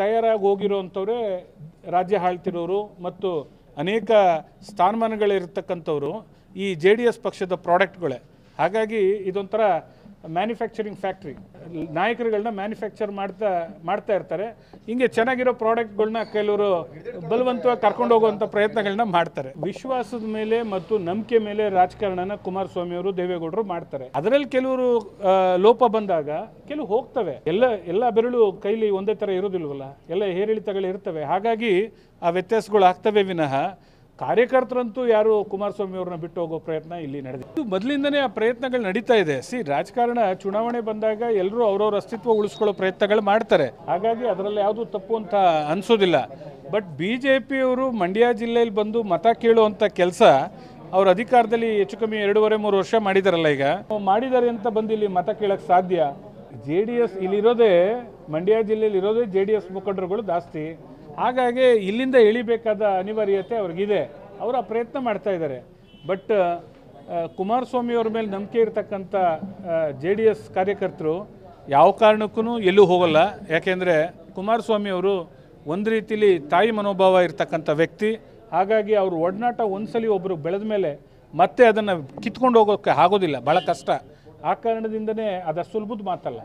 ತಯಾರಾಗಿ ಹೋಗಿರೋವಂಥವ್ರೇ ರಾಜ್ಯ ಆಳ್ತಿರೋರು ಮತ್ತು ಅನೇಕ ಸ್ಥಾನಮಾನಗಳಿರ್ತಕ್ಕಂಥವ್ರು ಈ ಜೆ ಡಿ ಎಸ್ ಪಕ್ಷದ ಪ್ರಾಡಕ್ಟ್ಗಳೇ ಹಾಗಾಗಿ ಇದೊಂಥರ ಮ್ಯಾನುಫ್ಯಾಕ್ಚರಿಂಗ್ ಫ್ಯಾಕ್ಟ್ರಿ ನಾಯಕರುಗಳನ್ನ ಮ್ಯಾನುಫ್ಯಾಕ್ಚರ್ ಮಾಡ್ತಾ ಮಾಡ್ತಾ ಇರ್ತಾರೆ ಹಿಂಗೆ ಚೆನ್ನಾಗಿರೋ ಪ್ರಾಡಕ್ಟ್ಗಳನ್ನ ಕೆಲವರು ಬಲವಂತವಾಗಿ ಕರ್ಕೊಂಡು ಹೋಗುವಂಥ ಪ್ರಯತ್ನಗಳನ್ನ ಮಾಡ್ತಾರೆ ವಿಶ್ವಾಸದ ಮೇಲೆ ಮತ್ತು ನಂಬಿಕೆ ಮೇಲೆ ರಾಜಕಾರಣನ ಅವರು ದೇವೇಗೌಡರು ಮಾಡ್ತಾರೆ ಅದರಲ್ಲಿ ಕೆಲವರು ಲೋಪ ಬಂದಾಗ ಕೆಲವು ಹೋಗ್ತವೆ ಎಲ್ಲ ಎಲ್ಲ ಬೆರಳು ಕೈಲಿ ಒಂದೇ ಥರ ಇರೋದಿಲ್ವಲ್ಲ ಎಲ್ಲ ಏರಿಳಿತಗಳು ಇರ್ತವೆ ಹಾಗಾಗಿ ಆ ವ್ಯತ್ಯಾಸಗಳು ಆಗ್ತವೆ ವಿನಃ ಕಾರ್ಯಕರ್ತರಂತೂ ಯಾರು ಕುಮಾರಸ್ವಾಮಿ ಅವ್ರನ್ನ ಬಿಟ್ಟು ಹೋಗೋ ಪ್ರಯತ್ನ ಇಲ್ಲಿ ನಡೆದಿದೆ ಇದು ಮೊದಲಿಂದನೇ ಆ ಪ್ರಯತ್ನಗಳು ನಡೀತಾ ಇದೆ ಸಿ ರಾಜಕಾರಣ ಚುನಾವಣೆ ಬಂದಾಗ ಎಲ್ಲರೂ ಅವರವ್ರ ಅಸ್ತಿತ್ವ ಉಳಿಸ್ಕೊಳ್ಳೋ ಪ್ರಯತ್ನಗಳು ಮಾಡ್ತಾರೆ ಹಾಗಾಗಿ ಅದರಲ್ಲಿ ಯಾವುದು ತಪ್ಪು ಅಂತ ಅನಿಸೋದಿಲ್ಲ ಬಟ್ ಬಿ ಜೆ ಪಿಯವರು ಮಂಡ್ಯ ಜಿಲ್ಲೆಯಲ್ಲಿ ಬಂದು ಮತ ಕೇಳುವಂಥ ಕೆಲಸ ಅವ್ರ ಅಧಿಕಾರದಲ್ಲಿ ಹೆಚ್ಚು ಕಮ್ಮಿ ಎರಡೂವರೆ ಮೂರು ವರ್ಷ ಮಾಡಿದಾರಲ್ಲ ಈಗ ಮಾಡಿದ್ದಾರೆ ಅಂತ ಬಂದು ಇಲ್ಲಿ ಮತ ಕೇಳಕ್ಕೆ ಸಾಧ್ಯ ಜೆ ಡಿ ಎಸ್ ಇಲ್ಲಿರೋದೇ ಮಂಡ್ಯ ಜಿಲ್ಲೆಯಲ್ಲಿ ಇರೋದೇ ಜೆ ಡಿ ಎಸ್ ಮುಖಂಡರುಗಳು ಜಾಸ್ತಿ ಹಾಗಾಗಿ ಇಲ್ಲಿಂದ ಇಳಿಬೇಕಾದ ಅನಿವಾರ್ಯತೆ ಅವ್ರಿಗಿದೆ ಆ ಪ್ರಯತ್ನ ಮಾಡ್ತಾ ಇದ್ದಾರೆ ಬಟ್ ಕುಮಾರಸ್ವಾಮಿಯವ್ರ ಮೇಲೆ ನಂಬಿಕೆ ಇರತಕ್ಕಂಥ ಜೆ ಡಿ ಎಸ್ ಕಾರ್ಯಕರ್ತರು ಯಾವ ಕಾರಣಕ್ಕೂ ಎಲ್ಲೂ ಹೋಗಲ್ಲ ಯಾಕೆಂದರೆ ಕುಮಾರಸ್ವಾಮಿಯವರು ಒಂದು ರೀತಿಲಿ ತಾಯಿ ಮನೋಭಾವ ಇರತಕ್ಕಂಥ ವ್ಯಕ್ತಿ ಹಾಗಾಗಿ ಅವರು ಒಡನಾಟ ಸಲ ಒಬ್ಬರು ಬೆಳೆದ ಮೇಲೆ ಮತ್ತೆ ಅದನ್ನು ಕಿತ್ಕೊಂಡು ಹೋಗೋಕ್ಕೆ ಆಗೋದಿಲ್ಲ ಭಾಳ ಕಷ್ಟ ಆ ಕಾರಣದಿಂದನೇ ಅದು ಸುಲಭದ ಮಾತಲ್ಲ